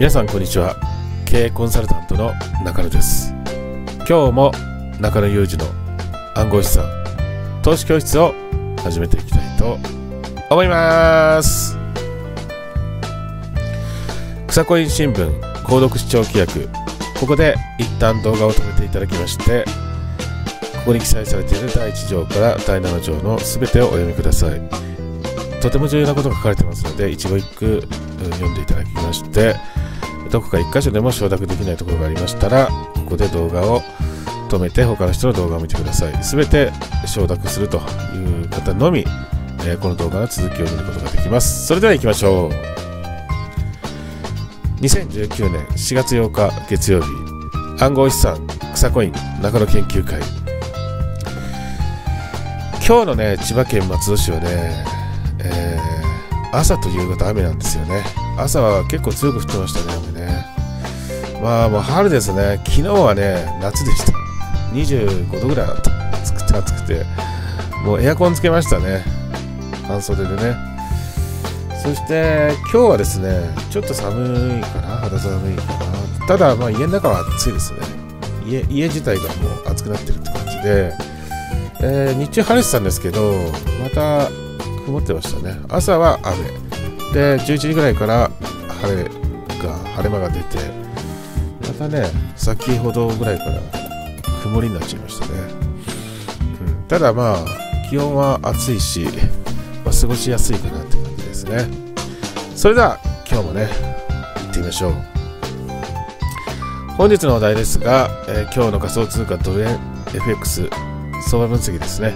皆さんこんにちは経営コンサルタントの中野です今日も中野裕二の暗号資産投資教室を始めていきたいと思います草コイン新聞購読視聴規約ここで一旦動画を止めていただきましてここに記載されている第1条から第7条の全てをお読みくださいとても重要なことが書かれてますので一語一句読んでいただきましてどこか1箇所でも承諾できないところがありましたら、ここで動画を止めて他の人の動画を見てください。すべて承諾するという方のみ、えー、この動画の続きを見ることができます。それでは行きましょう。2019年4月8日月曜日、暗号資産草コイン中野研究会。今日のね、千葉県松戸市はね、えー、朝と夕方雨なんですよね。朝は結構強く降ってましたね、雨ね。まあもう春ですね昨日はね夏でした25度ぐらいだった暑くて暑くてもうエアコンつけましたね半袖でねそして今日はですねちょっと寒いかな肌寒いかなただまあ家の中は暑いですね家家自体がもう暑くなってるって感じで、えー、日中晴れてたんですけどまた曇ってましたね朝は雨で11時ぐらいから晴れが晴れ間が出てがね、先ほどぐらいから曇りになっちゃいましたね。うん、ただまあ、気温は暑いし、まあ、過ごしやすいかなって感じですね。それでは、今日もね、行ってみましょう。本日のお題ですが、えー、今日の仮想通貨ドル円 FX 相場分析ですね。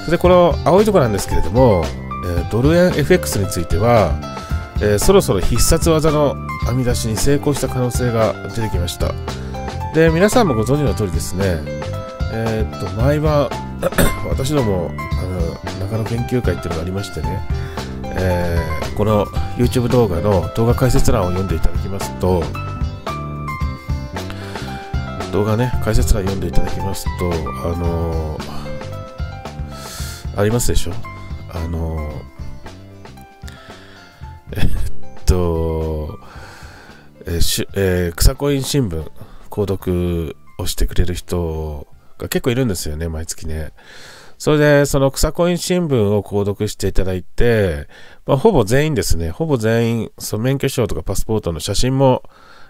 それで、この青いとこなんですけれども、えー、ドル円 FX については、えー、そろそろ必殺技の編み出しに成功した可能性が出てきましたで皆さんもご存知の通りですねえー、っと毎晩 私どもあの中野研究会っていうのがありましてね、えー、この YouTube 動画の動画解説欄を読んでいただきますと動画ね解説欄読んでいただきますとあのー、ありますでしょあのーしえー、草コイン新聞、購読をしてくれる人が結構いるんですよね、毎月ね。それで、その草コイン新聞を購読していただいて、まあ、ほぼ全員ですね、ほぼ全員、その免許証とかパスポートの写真も、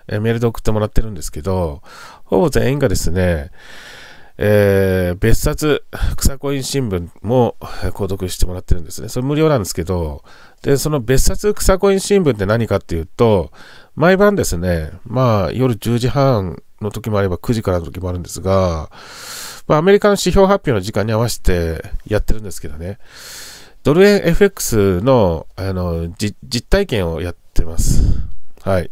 えメールで送ってもらってるんですけど、ほぼ全員がですね、えー、別冊、草コイン新聞も購読してもらってるんですね。それ無料なんですけど、で、その別冊草コイン新聞って何かっていうと、毎晩ですね、まあ夜10時半の時もあれば9時からの時もあるんですが、まあアメリカの指標発表の時間に合わせてやってるんですけどね、ドル円 FX の、あの、実体験をやってます。はい。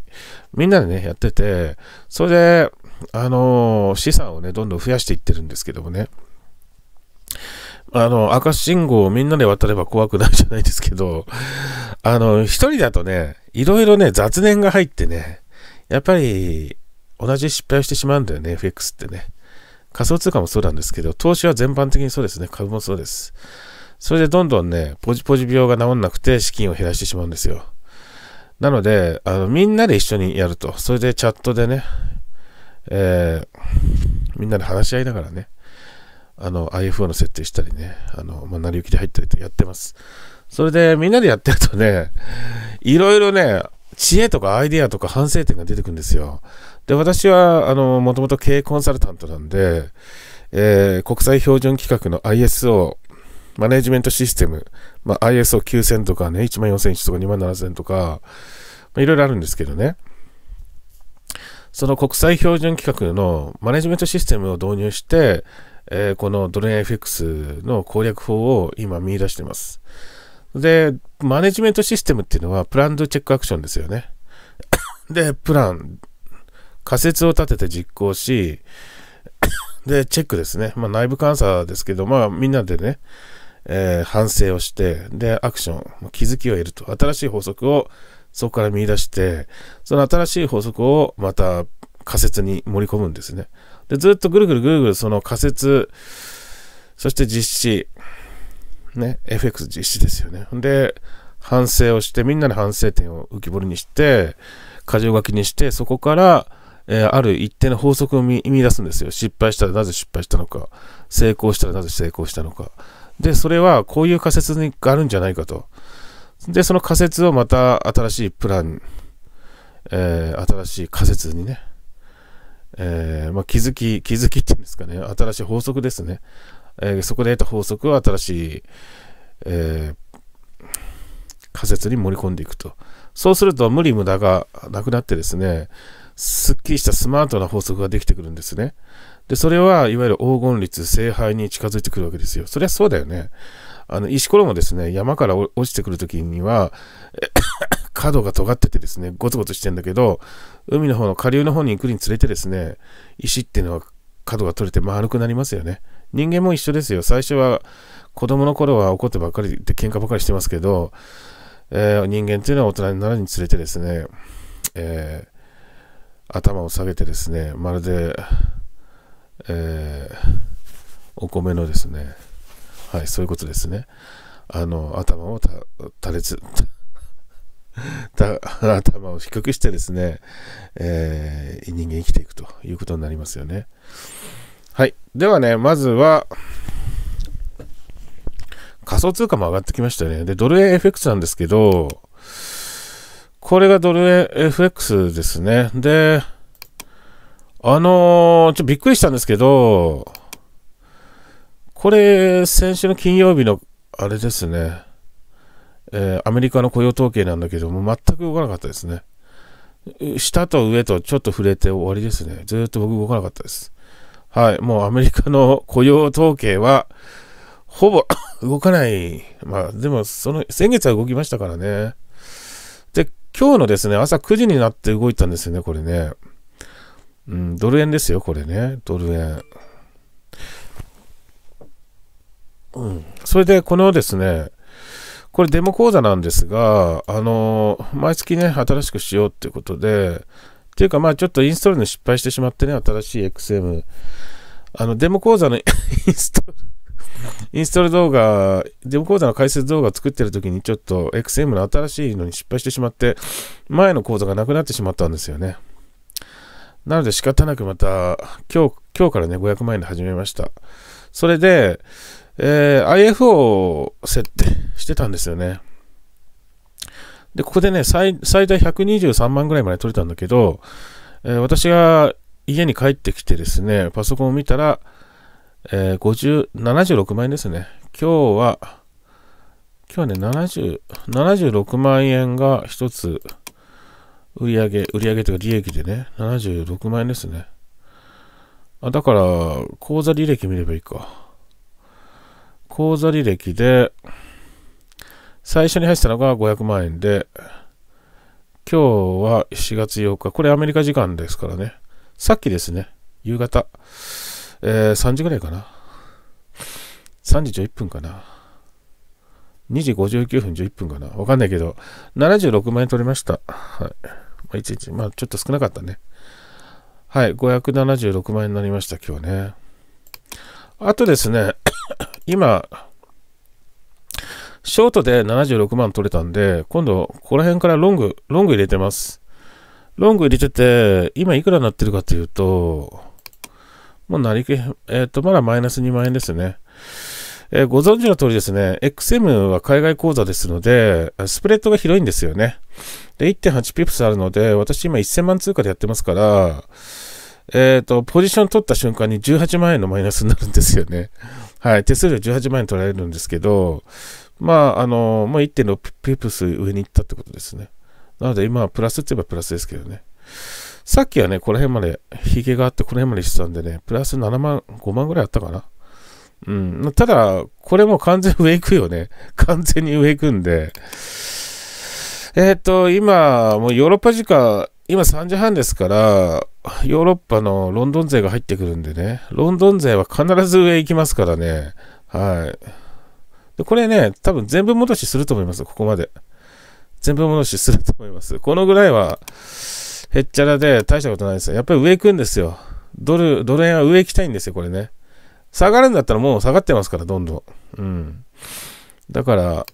みんなでね、やってて、それで、あの、資産をね、どんどん増やしていってるんですけどもね。あの、赤信号をみんなで渡れば怖くないじゃないですけど、あの、一人だとね、いろいろね、雑念が入ってね、やっぱり、同じ失敗をしてしまうんだよね、FX ってね。仮想通貨もそうなんですけど、投資は全般的にそうですね、株もそうです。それでどんどんね、ポジポジ病が治んなくて資金を減らしてしまうんですよ。なので、あのみんなで一緒にやると。それでチャットでね、えー、みんなで話し合いながらね、あの、IFO の設定したりね、あの、まあ、成り行きで入ったりとやってます。それで、みんなでやってるとね、いろいろね、知恵とかアイデアとか反省点が出てくるんですよ。で、私は、あの、もともと経営コンサルタントなんで、えー、国際標準規格の ISO、マネジメントシステム、まあ、ISO9000 とかね、14000とか27000とか、まいろいろあるんですけどね。その国際標準規格のマネジメントシステムを導入して、えー、このドル円 FX の攻略法を今見出しています。で、マネジメントシステムっていうのは、プランドチェックアクションですよね。で、プラン、仮説を立てて実行し、で、チェックですね。まあ、内部監査ですけど、まあ、みんなでね、えー、反省をして、で、アクション、気づきを得ると、新しい法則をそこから見出して、その新しい法則をまた仮説に盛り込むんですね。で、ずっとぐるぐるぐるぐるその仮説、そして実施、ね、FX 実施ですよね。で、反省をして、みんなで反省点を浮き彫りにして、過剰書きにして、そこから、えー、ある一定の法則を見出すんですよ。失敗したらなぜ失敗したのか、成功したらなぜ成功したのか。で、それはこういう仮説があるんじゃないかと。で、その仮説をまた新しいプラン、えー、新しい仮説にね、えー、まあ、気づき、気づきっていうんですかね、新しい法則ですね。えー、そこで得た法則を新しい、え仮説に盛り込んでいくと。そうすると無理無駄がなくなってですね、すっきりしたスマートな法則ができてくるんですね。で、それはいわゆる黄金律、聖杯に近づいてくるわけですよ。そりゃそうだよね。あの、石ころもですね、山から落ちてくるときには 角が尖っててですね、ゴツゴツしてんだけど、海の方の下流の方に行くにつれてですね、石っていうのは角が取れて丸くなりますよね。人間も一緒ですよ。最初は子供の頃は怒ってばっかりで喧嘩ばっかりしてますけど、えー、人間っていうのは大人になるにつれてですね、えー、頭を下げてですね、まるで、えー、お米のですね、はい、そういうことですね。あの、頭を垂れつ、頭を低くしてですね、えー、人間生きていくということになりますよね。はい。ではね、まずは、仮想通貨も上がってきましたよね。で、ドル円 FX なんですけど、これがドル円 FX ですね。で、あのー、ちょっとびっくりしたんですけど、これ、先週の金曜日の、あれですね、えー、アメリカの雇用統計なんだけども、全く動かなかったですね。下と上とちょっと触れて終わりですね。ずっと僕動かなかったです。はい、もうアメリカの雇用統計は、ほぼ 動かない。まあ、でも、その、先月は動きましたからね。で、今日のですね、朝9時になって動いたんですよね、これね。うん、ドル円ですよ、これね。ドル円。うん、それでこのですね、これデモ講座なんですが、あの毎月ね、新しくしようっていうことで、っていうかまあちょっとインストールの失敗してしまってね、新しい XM。あの、デモ講座の インストールインストール動画、デモ講座の解説動画を作ってる時にちょっと XM の新しいのに失敗してしまって、前の講座がなくなってしまったんですよね。なので仕方なくまた、今日、今日からね、500万円で始めました。それで、えー、IFO を設定してたんですよね。で、ここでね、最最大123万ぐらいまで取れたんだけど、えー、私が家に帰ってきてですね、パソコンを見たら、えー、50 76万円ですね。今日は、今日はね、70 76万円が一つ、売上売上というか利益でね、76万円ですね。あだから、口座履歴見ればいいか。口座履歴で、最初に入ったのが500万円で、今日は4月8日、これアメリカ時間ですからね、さっきですね、夕方、えー、3時ぐらいかな。3時11分かな。2時59分11分かな。わかんないけど、76万円取りました。はい。まあ、1日、まあちょっと少なかったね。はい、576万円になりました、今日ね。あとですね、今、ショートで76万取れたんで、今度、ここら辺からロング、ロング入れてます。ロング入れてて、今いくらになってるかというと、もうなりけ、えっ、ー、と、まだマイナス2万円ですね。えー、ご存知の通りですね、XM は海外口座ですので、スプレッドが広いんですよね。で、1.8ピプスあるので、私今1000万通貨でやってますから、えっ、ー、と、ポジション取った瞬間に18万円のマイナスになるんですよね。はい、手数料18万円取られるんですけど、まあ、あの、まあ、1.6ピプス上に行ったってことですね。なので今はプラスって言えばプラスですけどね。さっきはね、この辺まで、ヒゲがあってこの辺までしてたんでね、プラス7万、5万ぐらいあったかな。うん。ただ、これも完全上行くよね。完全に上行くんで。えっ、ー、と、今、もうヨーロッパ時間、今3時半ですから、ヨーロッパのロンドン勢が入ってくるんでね、ロンドン勢は必ず上行きますからね、はい。で、これね、多分全部戻しすると思います、ここまで。全部戻しすると思います。このぐらいは、へっちゃらで大したことないですよ。やっぱり上行くんですよ。ドル、ドル円は上行きたいんですよ、これね。下がるんだったらもう下がってますから、どんどん。うん。だから、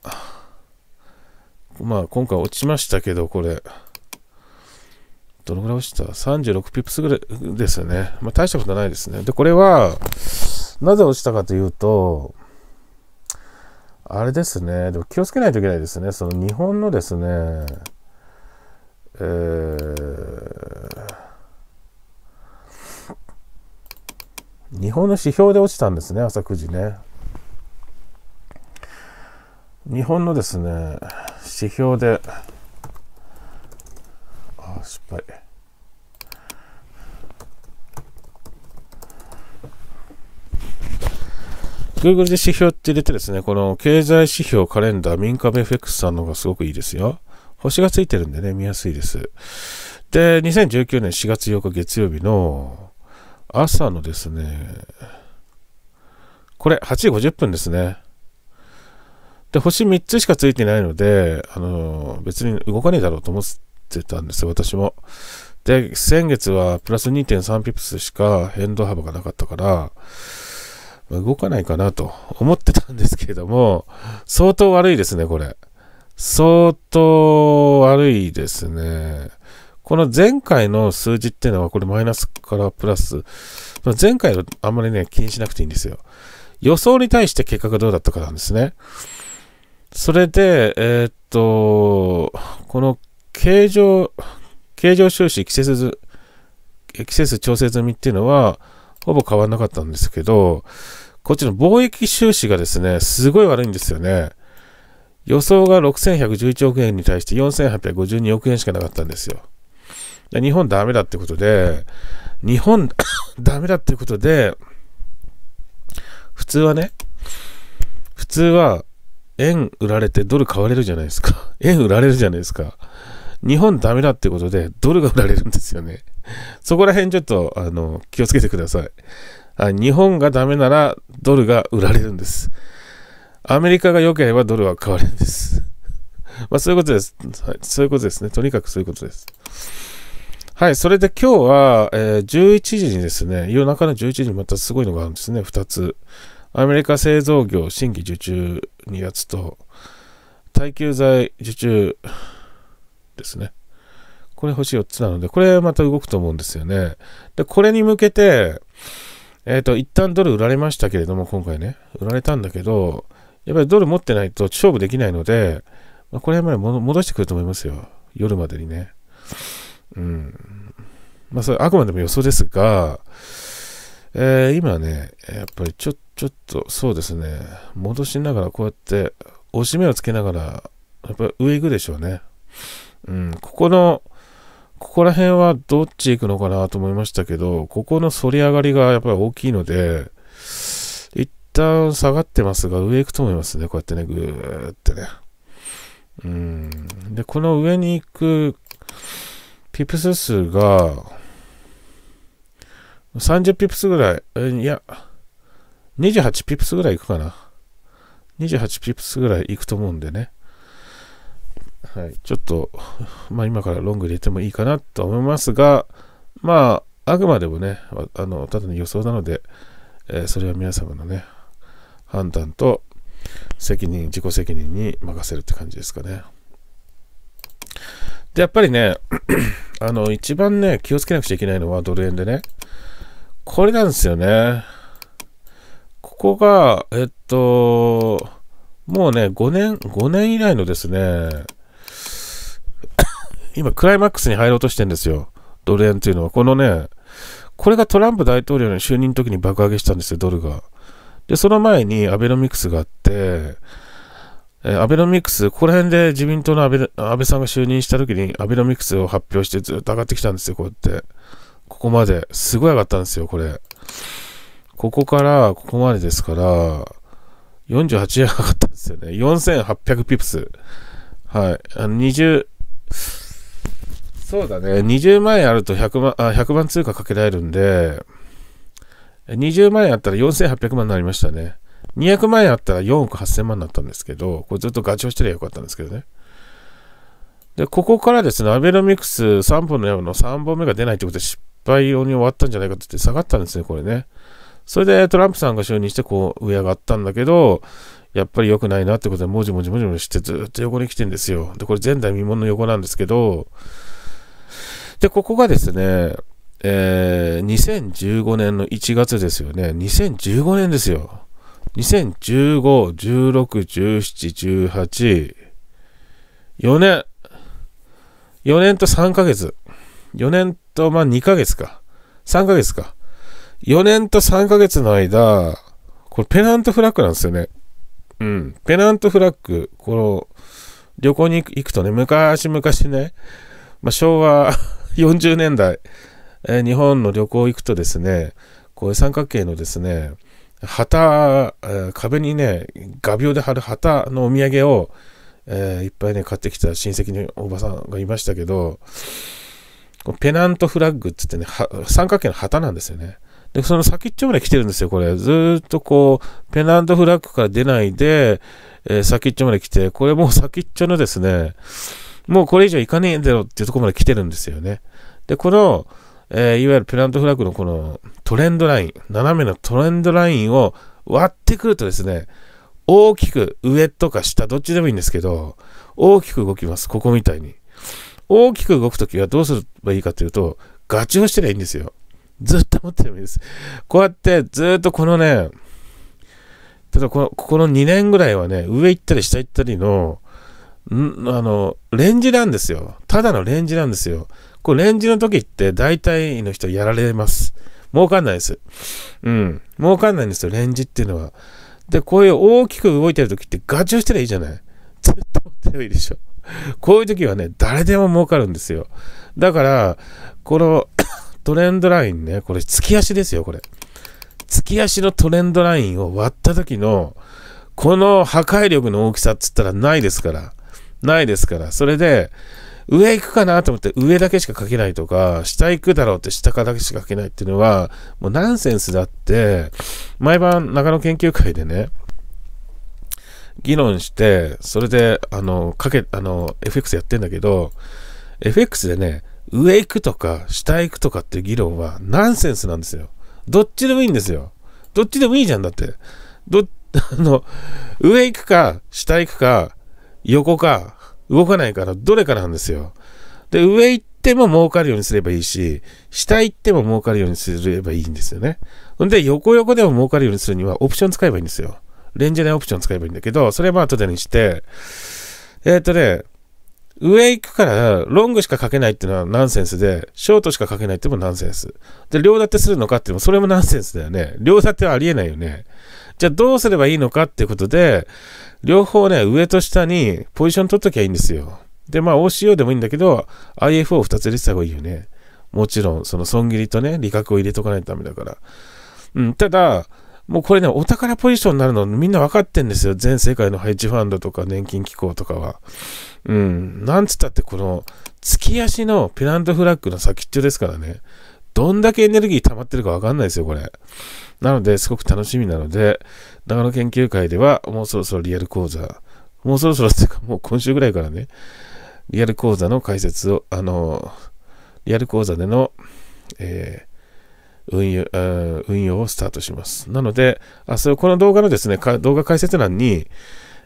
まあ今回落ちましたけど、これ。どのぐらい落ちた ?36 ピップスぐらいですよね。まあ、大したことないですね。で、これは、なぜ落ちたかというと、あれですね。でも気をつけないといけないですね。その日本のですね、えー、日本の指標で落ちたんですね、朝9時ね。日本のですね、指標で、あ、失敗。Google で指標って入れてですね、この経済指標カレンダー、民間 FX さんの方がすごくいいですよ。星がついてるんでね、見やすいです。で、2019年4月8日月曜日の朝のですね、これ8時50分ですね。で、星3つしかついてないので、あの、別に動かねえだろうと思ってたんですよ、私も。で、先月はプラス2.3ピプスしか変動幅がなかったから、動かないかなと思ってたんですけれども、相当悪いですね、これ。相当悪いですね。この前回の数字っていうのは、これマイナスからプラス、前回はあんまりね、気にしなくていいんですよ。予想に対して結果がどうだったかなんですね。それで、えー、っと、この形状、形状収支、季節、季節調整済みっていうのは、ほぼ変わんなかったんですけど、こっちの貿易収支がですね、すごい悪いんですよね。予想が6111億円に対して4852億円しかなかったんですよ。で日本ダメだってことで、日本 ダメだってことで、普通はね、普通は円売られてドル買われるじゃないですか。円売られるじゃないですか。日本ダメだってことで、ドルが売られるんですよね。そこら辺ちょっと、あの、気をつけてください。あ日本がダメなら、ドルが売られるんです。アメリカが良ければドルは買われるんです。まあ、そういうことです、はい。そういうことですね。とにかくそういうことです。はい。それで今日は、えー、11時にですね、夜中の11時にまたすごいのがあるんですね。2つ。アメリカ製造業新規受注やつと、耐久財受注ですね。これ星4つなので、これまた動くと思うんですよね。で、これに向けて、えっ、ー、と、一旦ドル売られましたけれども、今回ね、売られたんだけど、やっぱりドル持ってないと勝負できないので、まあ、これまで戻してくると思いますよ。夜までにね。うん。まあ、それあくまでも予想ですが、えー、今ね、やっぱりちょ、ちょっと、そうですね、戻しながらこうやって、押し目をつけながら、やっぱり上行くでしょうね。うん、ここの、ここら辺はどっち行くのかなと思いましたけど、ここの反り上がりがやっぱり大きいので、一旦下がってますが、上行くと思いますね。こうやってね、ぐーってね。うん。で、この上に行くピプス数が、30ピプスぐらい、えいや、28ピプスぐらい行くかな。28ピプスぐらい行くと思うんでね。はい、ちょっと、まあ、今からロング入れてもいいかなと思いますが、まあ、あくまでもね、あのただの予想なので、えー、それは皆様のね、判断と責任、自己責任に任せるって感じですかね。で、やっぱりね、あの、一番ね、気をつけなくちゃいけないのはドル円でね、これなんですよね。ここが、えっと、もうね、5年、5年以来のですね、今クライマックスに入ろうとしてるんですよ。ドル円っていうのは。このね、これがトランプ大統領の就任の時に爆上げしたんですよ、ドルが。で、その前にアベノミクスがあって、えアベノミクス、ここら辺で自民党の安倍安倍さんが就任した時にアベノミクスを発表してずっと上がってきたんですよ、こうやって。ここまで。すごい上がったんですよ、これ。ここからここまでですから、48円上がったんですよね。4800ピプス。はい。あの20、そうだね。20万円あると100万、あ、100万通貨かけられるんで、20万円あったら4800万になりましたね。200万円あったら4億8000万になったんですけど、これずっとガチをしてりゃよかったんですけどね。で、ここからですね、アベノミクス3本の山の3本目が出ないってことで失敗用に終わったんじゃないかって言って下がったんですね、これね。それでトランプさんが就任してこう上上がったんだけど、やっぱり良くないなってことで、もじもじもじもじしてずっと横に来てんですよ。で、これ前代未聞の横なんですけど、で、ここがですね、えー、2015年の1月ですよね。2015年ですよ。2015、16、17、18、4年。4年と3ヶ月。4年と、まあ、2ヶ月か。3ヶ月か。4年と3ヶ月の間、これペナントフラッグなんですよね。うん。ペナントフラッグ。この、旅行に行くとね、昔々ね、まあ、昭和40 年代、えー、日本の旅行行くとですね、こういう三角形のですね、旗、えー、壁にね、画鋲で貼る旗のお土産を、えー、いっぱいね、買ってきた親戚のおばさんがいましたけど、ペナントフラッグって言ってね、三角形の旗なんですよね。で、その先っちょまで来てるんですよ、これ。ずっとこう、ペナントフラッグから出ないで、えー、先っちょまで来て、これもう先っちょのですね、もうこれ以上いかねえだろっていうところまで来てるんですよね。で、この、えー、いわゆるペナントフラッグのこのトレンドライン、斜めのトレンドラインを割ってくるとですね、大きく上とか下、どっちでもいいんですけど、大きく動きます。ここみたいに。大きく動くときはどうすればいいかというと、ガチをしてりゃいいんですよ。ずっと持ってればいいです。こうやってずっとこのね、ただこの、ここの2年ぐらいはね、上行ったり下行ったりの、ん、あの、レンジなんですよ。ただのレンジなんですよ。これレンジの時って大体の人やられます。儲かんないです。うん。儲かんないんですよ、レンジっていうのは。で、こういう大きく動いてる時ってガチをしたらいいじゃない。ずっと持ってればいいでしょ。こういう時はね、誰でも儲かるんですよ。だから、この トレンドラインね、これ突き足ですよ、これ。突き足のトレンドラインを割った時の、この破壊力の大きさっつったらないですから。ないですから。それで、上行くかなと思って上だけしか書けないとか、下行くだろうって下からだけしか書けないっていうのは、もうナンセンスだって、毎晩中野研究会でね、議論して、それで、あの、かけ、あの、FX やってんだけど、FX でね、上行くとか、下行くとかっていう議論は、ナンセンスなんですよ。どっちでもいいんですよ。どっちでもいいじゃんだって。ど、あの、上行くか、下行くか、横か、動かないから、どれかなんですよ。で、上行っても儲かるようにすればいいし、下行っても儲かるようにすればいいんですよね。んで、横横でも儲かるようにするには、オプション使えばいいんですよ。レンジでオプション使えばいいんだけど、それは後でにして、えー、っとね、上行くから、ロングしか書けないっていうのはナンセンスで、ショートしか書けないってもナンセンス。で、両立てするのかっていうのも、それもナンセンスだよね。両立てはありえないよね。じゃあどうすればいいのかっていうことで、両方ね、上と下にポジション取っときゃいいんですよ。で、まあ OCO でもいいんだけど、IFO を2つ入れてた方がいいよね。もちろん、その損切りとね、利確を入れとかないとダメだから。うん、ただ、もうこれね、お宝ポジションになるのみんな分かってんですよ。全世界の配置ファンドとか年金機構とかは。うん、なんつったってこの、月足のペナントフラッグの先っちょですからね。どんだけエネルギー溜まってるかわかんないですよ、これ。なので、すごく楽しみなので、長野研究会では、もうそろそろリアル講座、もうそろそろっていうか、もう今週ぐらいからね、リアル講座の解説を、あの、リアル講座での、えー、運用、運用をスタートします。なので、あ、それ、この動画のですね、動画解説欄に、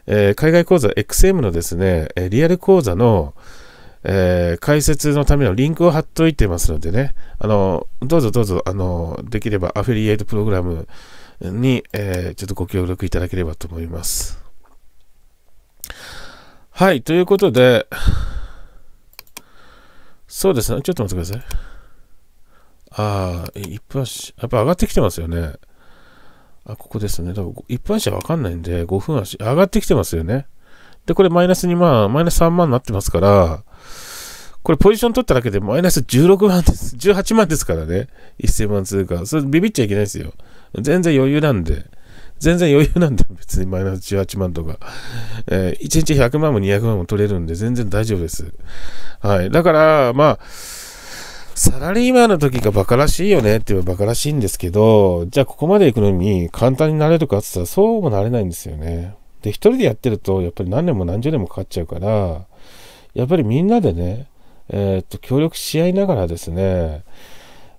えー、海外講座 XM のですね、リアル講座の、えー、解説のためのリンクを貼っといてますのでね、あの、どうぞどうぞ、あの、できればアフィリエイトプログラムに、えー、ちょっとご協力いただければと思います。はい、ということで、そうですね、ちょっと待ってください。ああ、一般紙、やっぱ上がってきてますよね。あ、ここですね。多分一般紙はわかんないんで、5分足、上がってきてますよね。で、これマイナスにまあ、マイナス3万になってますから、これポジション取っただけでマイナス16万です。18万ですからね。1000万通貨。それビビっちゃいけないですよ。全然余裕なんで。全然余裕なんで、別にマイナス18万とか。えー、1日100万も200万も取れるんで、全然大丈夫です。はい。だから、まあ、サラリーマンの時がバカらしいよねって言えばバカらしいんですけど、じゃあここまで行くのに簡単になれるかって言ったらそうもなれないんですよね。で、一人でやってると、やっぱり何年も何十年もかかっちゃうから、やっぱりみんなでね、えー、っと、協力し合いながらですね、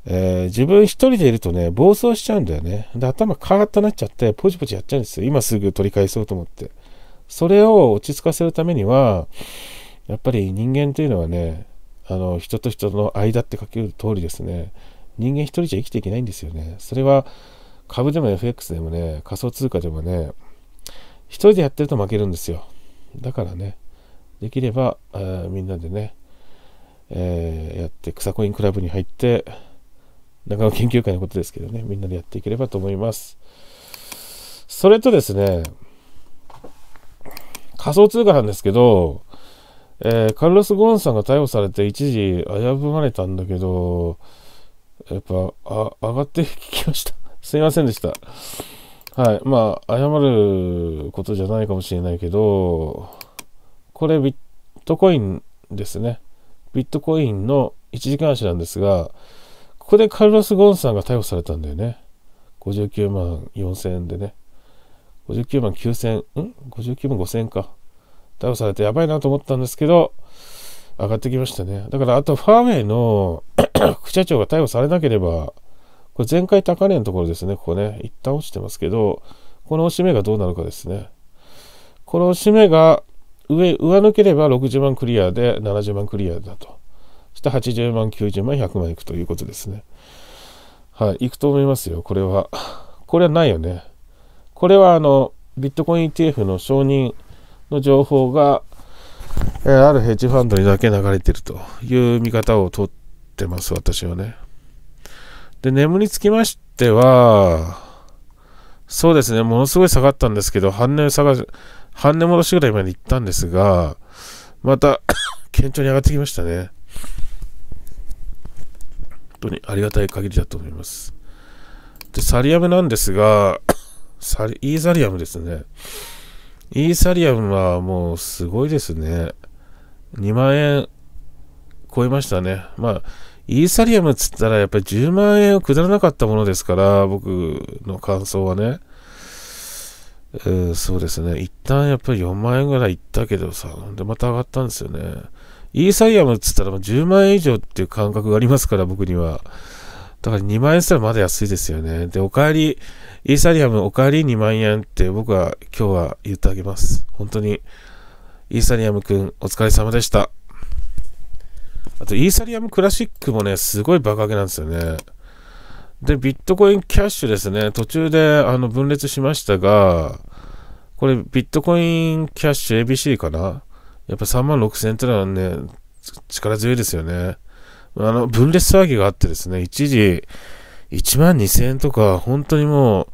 えー、自分一人でいるとね、暴走しちゃうんだよね。で、頭カーッとなっちゃって、ポチポチやっちゃうんですよ。今すぐ取り返そうと思って。それを落ち着かせるためには、やっぱり人間というのはね、あの、人と人の間って書ける通りですね、人間一人じゃ生きていけないんですよね。それは、株でも FX でもね、仮想通貨でもね、一人でやってると負けるんですよ。だからね、できれば、みんなでね、えー、やって、草コインクラブに入って、長野研究会のことですけどね、みんなでやっていければと思います。それとですね、仮想通貨なんですけど、えー、カルロス・ゴーンさんが逮捕されて一時危ぶまれたんだけど、やっぱ、あ、上がってきました。すいませんでした。はい。まあ、謝ることじゃないかもしれないけど、これビットコインですね。ビットコインの一時監視なんですが、ここでカルロス・ゴンさんが逮捕されたんだよね。59万4000円でね。59万9000円、ん ?59 万5000円か。逮捕されてやばいなと思ったんですけど、上がってきましたね。だからあとファーウェイの 副社長が逮捕されなければ、これ前回高値のところですね、ここね。一旦落ちてますけど、この押し目がどうなるかですね。この押し目が上、上抜ければ60万クリアで70万クリアだと。そして80万、90万、100万いくということですね。はい、いくと思いますよ、これは。これはないよね。これはあの、ビットコイン ETF の承認の情報が、えー、あるヘッジファンドにだけ流れてるという見方をとってます、私はね。で、眠につきましては、そうですね、ものすごい下がったんですけど、反値下が、半値戻しぐらいまで行ったんですが、また 堅調に上がってきましたね。本当にありがたい限りだと思います。で、サリアムなんですが、サリイーサリアムですね。イーサリアムはもうすごいですね。2万円超えましたね。まあ、イーサリアムっつったらやっぱり10万円をくだらなかったものですから、僕の感想はね。うん、そうですね。一旦やっぱり4万円ぐらいいったけどさ、でまた上がったんですよね。イーサリアムっつったら10万円以上っていう感覚がありますから、僕には。だから2万円したらまだ安いですよね。で、お帰り、イーサリアムお帰り2万円って僕は今日は言ってあげます。本当に、イーサリアムくんお疲れ様でした。あと、イーサリアムクラシックもね、すごい爆上げなんですよね。で、ビットコインキャッシュですね、途中であの分裂しましたが、これビットコインキャッシュ ABC かなやっぱ3万6000円ってのはね、力強いですよね。あの、分裂騒ぎがあってですね、一時1万2000円とか、本当にもう、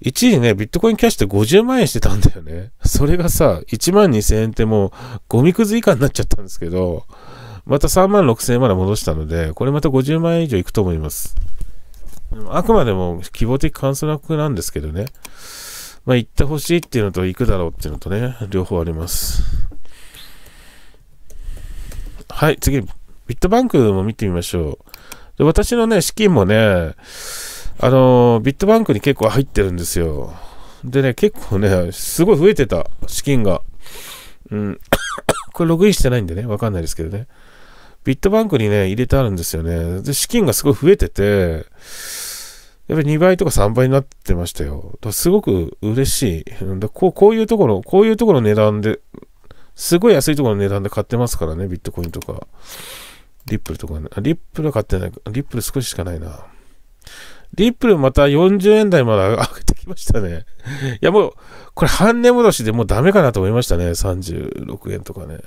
一時ね、ビットコインキャッシュって50万円してたんだよね。それがさ、1万2000円ってもう、ゴミくず以下になっちゃったんですけど、また3万6000円まで戻したので、これまた50万円以上いくと思います。あくまでも希望的観測なんですけどね。まあ、行ってほしいっていうのと、行くだろうっていうのとね、両方あります。はい、次、ビットバンクも見てみましょう。で私のね、資金もね、あのビットバンクに結構入ってるんですよ。でね、結構ね、すごい増えてた、資金が。うん。これログインしてないんでね、わかんないですけどね。ビットバンクにね、入れてあるんですよね。で、資金がすごい増えてて、やっぱり2倍とか3倍になってましたよ。すごく嬉しい。だこうこういうところ、こういうところの値段で、すごい安いところの値段で買ってますからね、ビットコインとか。リップルとかね。リップル買ってない。リップル少ししかないな。リップルまた40円台まで上げてきましたね。いやもう、これ半値戻しでもうダメかなと思いましたね。36円とかね。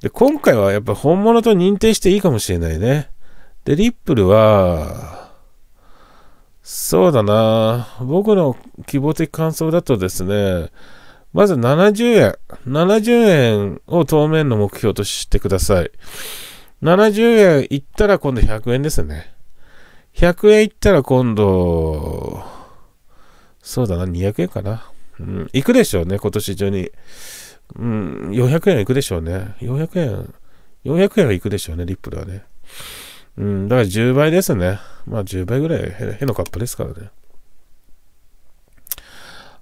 で、今回はやっぱ本物と認定していいかもしれないね。で、リップルは、そうだな。僕の希望的感想だとですね、まず70円。70円を当面の目標としてください。70円いったら今度100円ですね。100円いったら今度、そうだな、200円かな。うん、いくでしょうね、今年中に。うん、400円いくでしょうね。400円、400円はいくでしょうね、リップルはね。うん、だから10倍ですね。まあ10倍ぐらいへのカップですからね。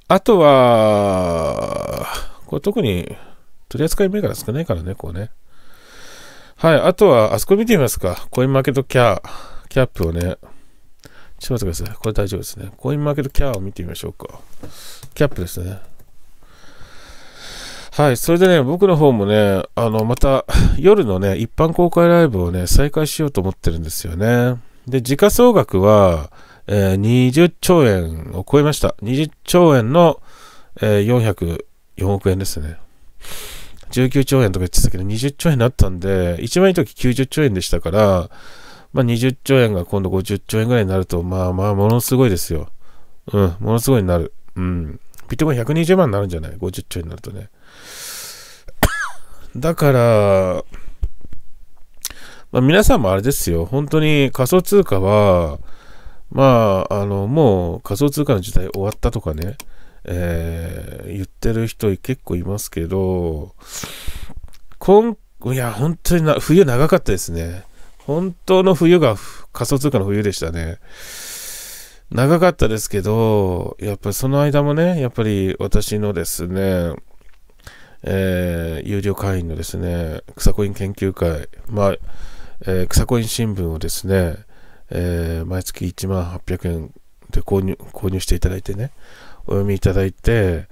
あとは、これ特に取り扱い銘柄少ないからね、こうね。はい、あとは、あそこ見てみますか。コインマーケットキャー、キャップをね。ちょっと待ってください。これ大丈夫ですね。コインマーケットキャーを見てみましょうか。キャップですね。はい、それでね、僕の方もね、あの、また 夜のね、一般公開ライブをね、再開しようと思ってるんですよね。で、時価総額は、えー、20兆円を超えました。20兆円の、えー、404億円ですね。19兆円とか言ってたけど、20兆円になったんで、一番いい時90兆円でしたから、まあ、20兆円が今度50兆円ぐらいになると、まあまあ、ものすごいですよ。うん、ものすごいになる。うん。ビットコイン120万になるんじゃない ?50 兆円になるとね。だから、まあ、皆さんもあれですよ、本当に仮想通貨は、まあ、あの、もう仮想通貨の時代終わったとかね、えー、言ってる人結構いますけど、今、いや、本当にな、冬長かったですね。本当の冬が仮想通貨の冬でしたね。長かったですけど、やっぱりその間もね、やっぱり私のですね、えー、有料会員のですね、草コイン研究会、まあ、えー、草コイン新聞をですね、えー、毎月1万800円で購入、購入していただいてね、お読みいただいて、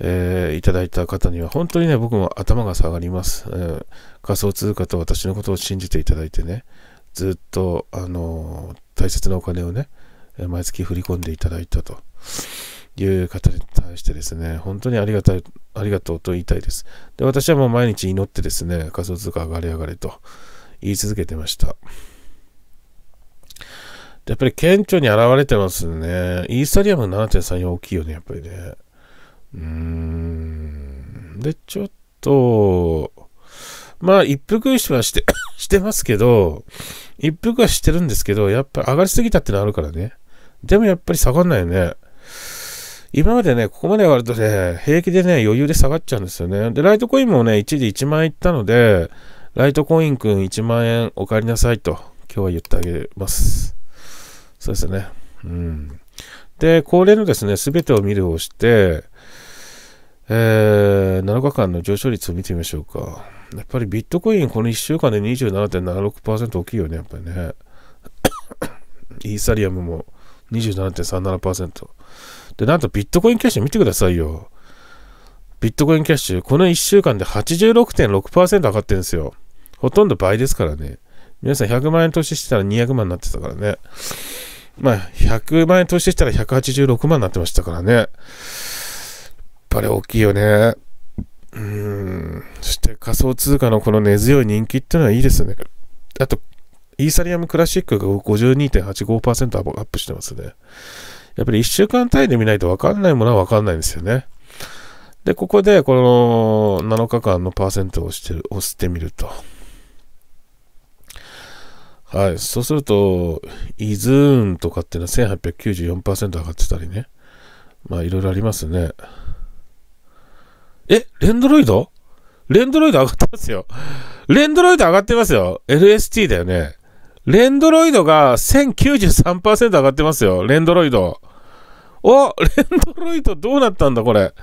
えー、いただいた方には、本当にね、僕も頭が下がります。えー、仮想通貨と私のことを信じていただいてね、ずっと、あのー、大切なお金をね、毎月振り込んでいただいたと。いう方に対してですね、本当にありがたい、ありがとうと言いたいです。で、私はもう毎日祈ってですね、仮想通貨上がれ上がれと言い続けてました。やっぱり顕著に現れてますね。イーサリアム7.34大きいよね、やっぱりね。うーん。で、ちょっと、まあ、一服はして してますけど、一服はしてるんですけど、やっぱり上がりすぎたってのあるからね。でもやっぱり下がんないよね。今までね、ここまで上がるとね、平気でね、余裕で下がっちゃうんですよね。で、ライトコインもね、一時1万円いったので、ライトコインくん1万円お帰りなさいと、今日は言ってあげます。そうですね。うん。で、恒例のですね、すべてを見るをして、えー、7日間の上昇率を見てみましょうか。やっぱりビットコイン、この1週間で27.76%大きいよね、やっぱりね。イーサリアムも27.37%。で、なんとビットコインキャッシュ見てくださいよ。ビットコインキャッシュ、この1週間で86.6%上がってるんですよ。ほとんど倍ですからね。皆さん100万円投資してたら200万になってたからね。まあ、100万円投資したら186万になってましたからね。やっぱり大きいよね。うん。そして仮想通貨のこの根強い人気ってのはいいですね。あと、イーサリアムクラシックが52.85%アップしてますね。やっぱり一週間単位で見ないと分かんないものは分かんないんですよね。で、ここでこの7日間のパーセントを押してる押してみると。はい、そうすると、イズーンとかっていうのは1894%上がってたりね。まあ、いろいろありますね。え、レンドロイドレンドロイド上がってますよ。レンドロイド上がってますよ。LST だよね。レンドロイドが1093%上がってますよ。レンドロイド。おレンドロイドどうなったんだこれ。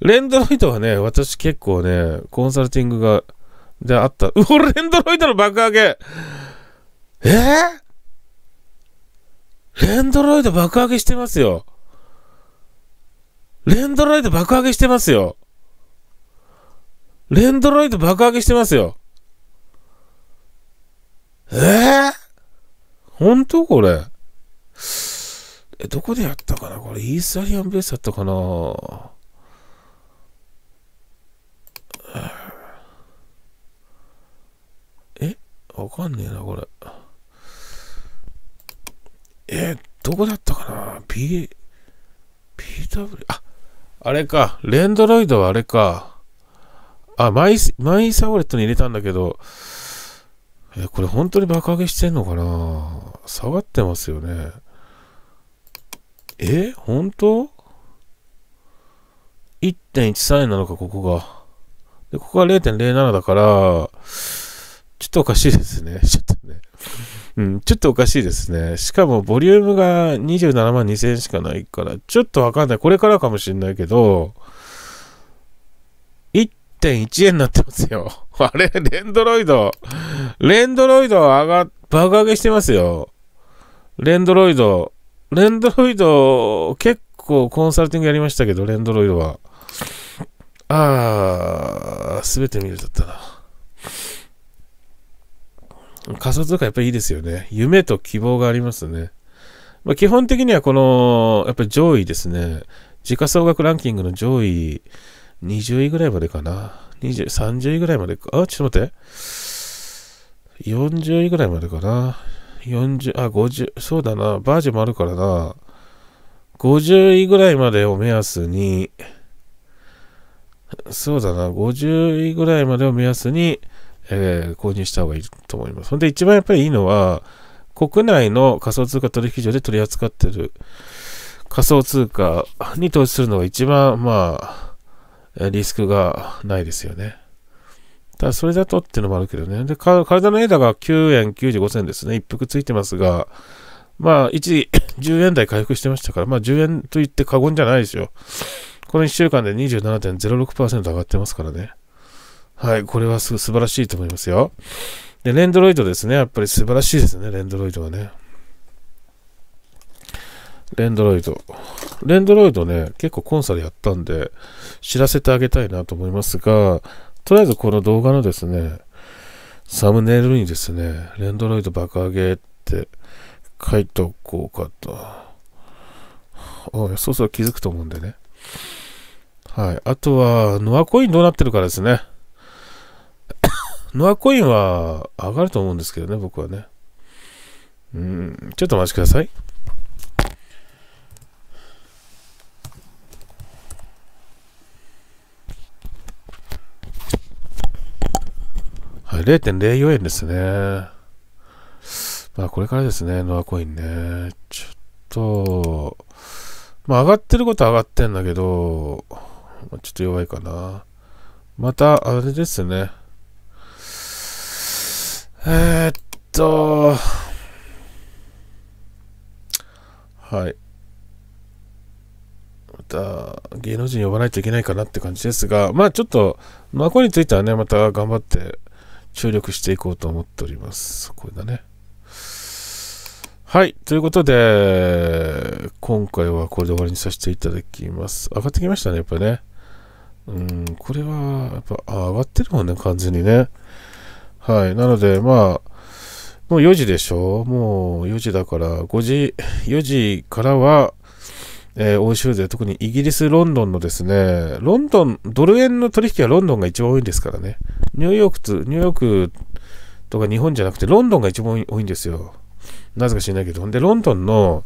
レンドロイドはね、私結構ね、コンサルティングが、であった。う お、レンドロイドの爆上げえー、レンドロイド爆上げしてますよ。レンドロイド爆上げしてますよ。レンドロイド爆上げしてますよ。えぇ、ほんとこれ。え、どこでやったかなこれ、イーサリアンベースだったかなえわかんねえな、これ。え、どこだったかな ?P、PW、あ、あれか。レンドロイドはあれか。あ、マイ、マイサウレットに入れたんだけど、え、これ本当に爆上げしてんのかな下がってますよね。え本当 ?1.13 円なのか、ここが。で、ここが0.07だから、ちょっとおかしいですね。ちょっとね。うん、ちょっとおかしいですね。しかも、ボリュームが27万2000しかないから、ちょっとわかんない。これからかもしんないけど、1.1円になってますよ。あれ、レンドロイド。レンドロイド上が、爆上げしてますよ。レンドロイド。レンドロイド、結構コンサルティングやりましたけど、レンドロイドは。あー、すべて見るだったな。仮想通貨やっぱりいいですよね。夢と希望がありますね。まあ、基本的にはこの、やっぱり上位ですね。時価総額ランキングの上位20位ぐらいまでかな。20、30位ぐらいまでか。あ、ちょっと待って。40位ぐらいまでかな。40、あ、50、そうだな。バージョンもあるからな。50位ぐらいまでを目安に、そうだな。50位ぐらいまでを目安に、えー、購入した方がいいと思います。ほんで、一番やっぱりいいのは、国内の仮想通貨取引所で取り扱ってる仮想通貨に投資するのが一番、まあ、リスクがないですよね。ただそれだとっていうのもあるけどね。で、体の枝が9円95銭ですね。一服ついてますが、まあ、一時10 円台回復してましたから、まあ10円と言って過言じゃないですよ。この1週間で27.06%上がってますからね。はい、これはす素晴らしいと思いますよ。で、レンドロイドですね。やっぱり素晴らしいですね、レンドロイドはね。レンドロイド。レンドロイドね、結構コンサルやったんで、知らせてあげたいなと思いますが、とりあえずこの動画のですね、サムネイルにですね、レンドロイド爆上げって書いておこうかと。あそうそう気づくと思うんでね。はい。あとは、ノアコインどうなってるかですね。ノアコインは上がると思うんですけどね、僕はね。うん、ちょっとお待ちください。0.04円ですね。まあ、これからですね、ノアコインね。ちょっと、まあ、上がってることは上がってんだけど、まあ、ちょっと弱いかな。また、あれですね。えー、っと、はい。また、芸能人呼ばないといけないかなって感じですが、まあちょっと、アコインについてはね、また頑張って、注力していこうと思っております。これだね。はい。ということで、今回はこれで終わりにさせていただきます。上がってきましたね、やっぱね。うん、これは、やっぱ、あ、上がってるもんね、完全にね。はい。なので、まあ、もう4時でしょもう4時だから、5時、4時からは、えー、欧州勢、特にイギリス、ロンドンのですね、ロンドン、ドル円の取引はロンドンが一番多いんですからね。ニューヨークと、ニューヨークとか日本じゃなくて、ロンドンが一番多いんですよ。なぜか知らないけど。で、ロンドンの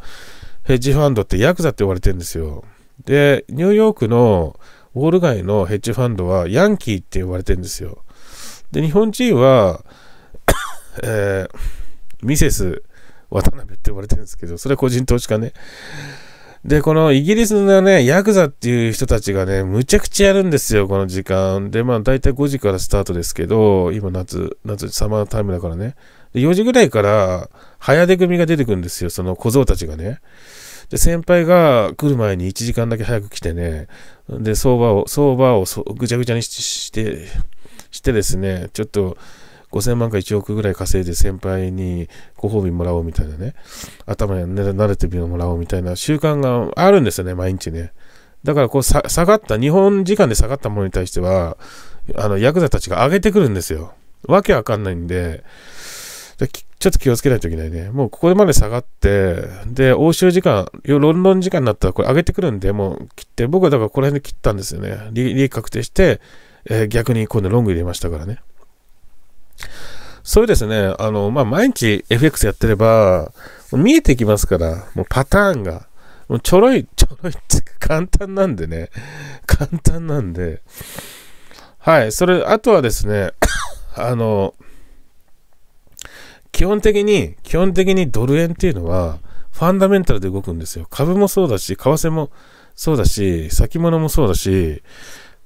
ヘッジファンドってヤクザって呼ばれてるんですよ。で、ニューヨークのウォール街のヘッジファンドはヤンキーって呼ばれてるんですよ。で、日本人は、えー、ミセス渡辺って呼ばれてるんですけど、それは個人投資家ね。で、このイギリスのね、ヤクザっていう人たちがね、むちゃくちゃやるんですよ、この時間。で、まあ、だいたい5時からスタートですけど、今夏、夏、サマータイムだからね。で、4時ぐらいから、早出組が出てくるんですよ、その小僧たちがね。で、先輩が来る前に1時間だけ早く来てね、で、相場を、相場をぐちゃぐちゃにして、してですね、ちょっと、5000万か1億ぐらい稼いで先輩にご褒美もらおうみたいなね、頭に慣れてもらおうみたいな習慣があるんですよね、毎日ね。だからこう下がった、日本時間で下がったものに対しては、あの、ヤクザたちが上げてくるんですよ。わけわかんないんで、ちょっと気をつけないといけないね。もうここまで下がって、で、欧州時間、ロンドン時間になったらこれ上げてくるんで、もう切って、僕はだからこの辺で切ったんですよね。利益確定して、えー、逆に今度ロング入れましたからね。そうですね、あの、まあ、毎日 FX やってれば、見えてきますから、もうパターンが。もうちょろい、ちょろいっ て簡単なんでね。簡単なんで。はい、それ、あとはですね、あの、基本的に、基本的にドル円っていうのは、ファンダメンタルで動くんですよ。株もそうだし、為替もそうだし、先物もそうだし、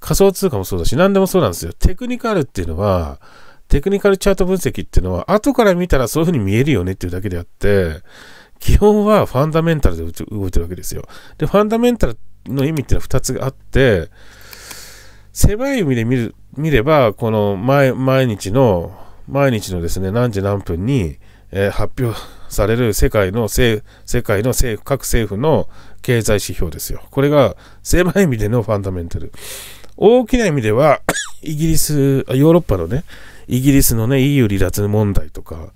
仮想通貨もそうだし、何でもそうなんですよ。テクニカルっていうのは、テクニカルチャート分析っていうのは、後から見たらそういう風に見えるよねっていうだけであって、基本はファンダメンタルで動いてるわけですよ。で、ファンダメンタルの意味っていうのは2つがあって、狭い意味で見る見れば、この毎日の、毎日のですね、何時何分に、えー、発表される世界の政世界の政府、各政府の経済指標ですよ。これが狭い意味でのファンダメンタル。大きな意味では、イギリス、ヨーロッパのね、イギリスのね、EU 離脱問題とか、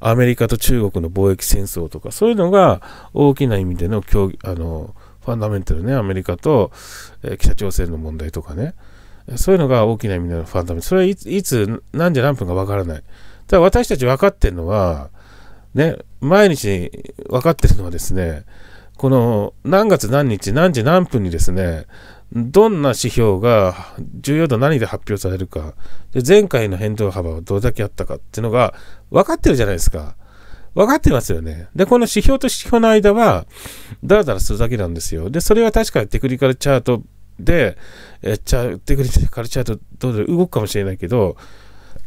アメリカと中国の貿易戦争とか、そういうのが大きな意味でのあの、ファンダメンタルね、アメリカと、え北朝鮮の問題とかね、そういうのが大きな意味でのファンダメンタル。それいつ、いつ何時何分かわからない。ただ私たち分かってるのは、ね、毎日分かってるのはですね、この何月何日何時何分にですね、どんな指標が重要度何で発表されるか、前回の変動幅はどれだけあったかっていうのが分かってるじゃないですか。分かってますよね。で、この指標と指標の間は、だらだらするだけなんですよ。で、それは確かテクニカルチャートで、チャテクニカルチャートどうで動くかもしれないけど、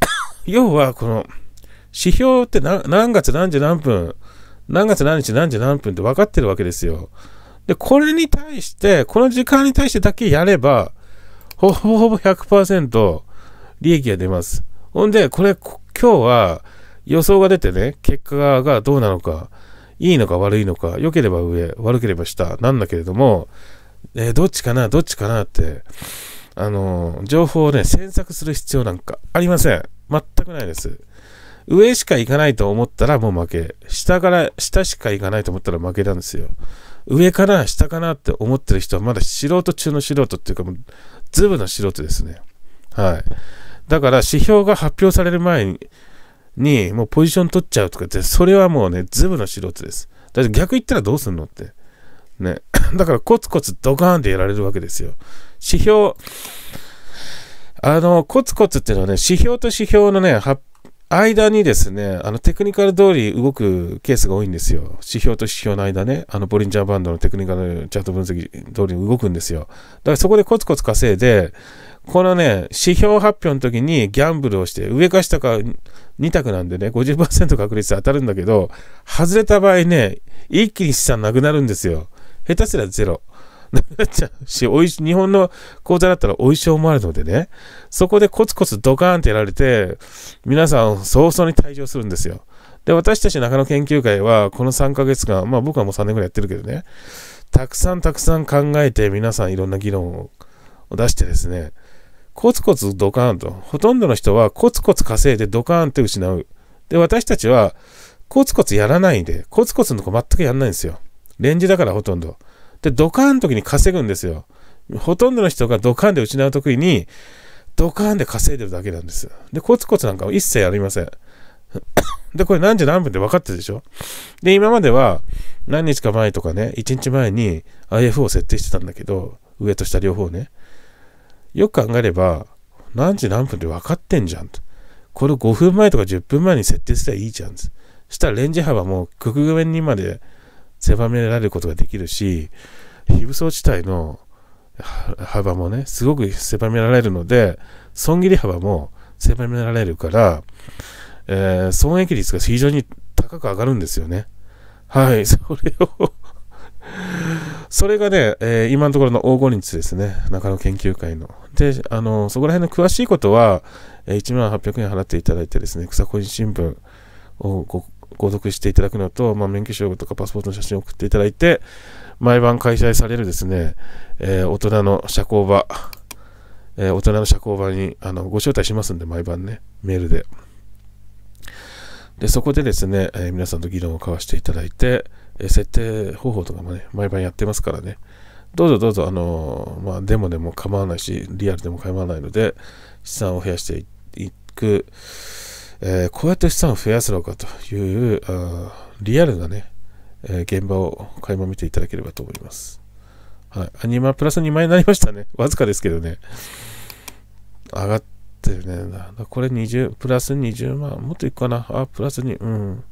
要はこの指標って何月何時何分、何月何日何時何分って分かってるわけですよ。で、これに対して、この時間に対してだけやれば、ほぼほぼ100%利益が出ます。ほんで、これ、今日は予想が出てね、結果がどうなのか、いいのか悪いのか、良ければ上、悪ければ下、なんだけれども、えー、どっちかな、どっちかなって、あのー、情報をね、詮索する必要なんかありません。全くないです。上しか行かないと思ったらもう負け。下から、下しか行かないと思ったら負けなんですよ。上から下かなって思ってる人はまだ素人中の素人っていうかもうズブの素人ですね。はい。だから指標が発表される前にもうポジション取っちゃうとかって、それはもうね、ズブの素人です。だって逆言ったらどうすんのって。ね。だからコツコツドカーンでやられるわけですよ。指標、あの、コツコツっていうのはね、指標と指標のね、発間にですね、あのテクニカル通り動くケースが多いんですよ。指標と指標の間ね、あのボリンジャーバンドのテクニカルチャート分析通りに動くんですよ。だからそこでコツコツ稼いで、このね、指標発表の時にギャンブルをして、上か下か2択なんでね、50%確率で当たるんだけど、外れた場合ね、一気に資産なくなるんですよ。下手すらゼロ。なっちゃうし、おいし、日本の口座だったらおい思われるのでね、そこでコツコツドカーンってやられて、皆さん早々に退場するんですよ。で、私たち中野研究会は、この3ヶ月間、まあ僕はもう3年ぐらいやってるけどね、たくさんたくさん考えて、皆さんいろんな議論を出してですね、コツコツドカーンと。ほとんどの人はコツコツ稼いでドカーンって失う。で、私たちはコツコツやらないんで、コツコツの子全くやらないんですよ。レンジだからほとんど。で、ドカーンの時に稼ぐんですよ。ほとんどの人がドカーンで失う時に、ドカーンで稼いでるだけなんです。で、コツコツなんかは一切ありません。で、これ何時何分で分かってるでしょで、今までは何日か前とかね、1日前に IF を設定してたんだけど、上と下両方ね。よく考えれば、何時何分で分かってんじゃんと。これ5分前とか10分前に設定すればいいじゃん。そしたらレンジ幅も極限にまで狭められることができるし、非武装地帯の幅もね、すごく狭められるので、損切り幅も狭められるから、えー、損益率が非常に高く上がるんですよね。はい、それをそれがね、えー、今のところの黄金率ですね。中野研究会の。で、あの、そこら辺の詳しいことは、え1万800円払っていただいてですね、草小新聞をごご読していただくのと、まあ、免許証とかパスポートの写真を送っていただいて、毎晩開催されるですね、えー、大人の社交場、えー、大人の社交場にあのご招待しますんで、毎晩ね、メールで。で、そこでですね、えー、皆さんと議論を交わしていただいて、え設定方法とかもね、毎晩やってますからね、どうぞどうぞ、あのまあ、デモでも構わないし、リアルでも構わないので、資産を増やしていく、えー、こうやって資産を増やすのかというリアルなね、えー、現場を垣間見ていただければと思います。はい、アニマプラス2万円になりましたね。わずかですけどね。上がってるね。これ20、プラス20万。もっといくかな。あ、プラス2、うん。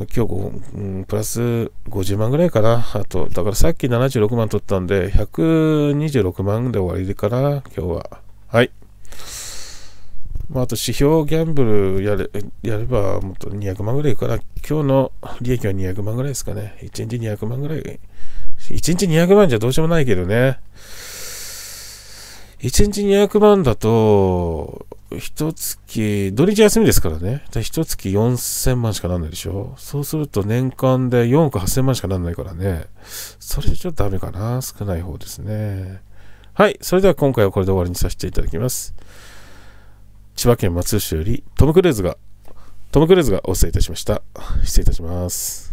今日うん、プラス50万ぐらいかな。あと、だからさっき76万取ったんで、126万で終わりかな、今日は。はい。まあ、あと指標ギャンブルやれやればもっと200万ぐらいから今日の利益は200万ぐらいですかね。1日200万ぐらい。1日200万じゃどうしようもないけどね。1日200万だと、一月、土日休みですからね。一月4000万しかなんないでしょそうすると年間で4億8000万しかなんないからね。それじゃちょっとダメかな。少ない方ですね。はい。それでは今回はこれで終わりにさせていただきます。千葉県松市よりトム・クルーズが、トム・クルーズがお伝えいたしました。失礼いたします。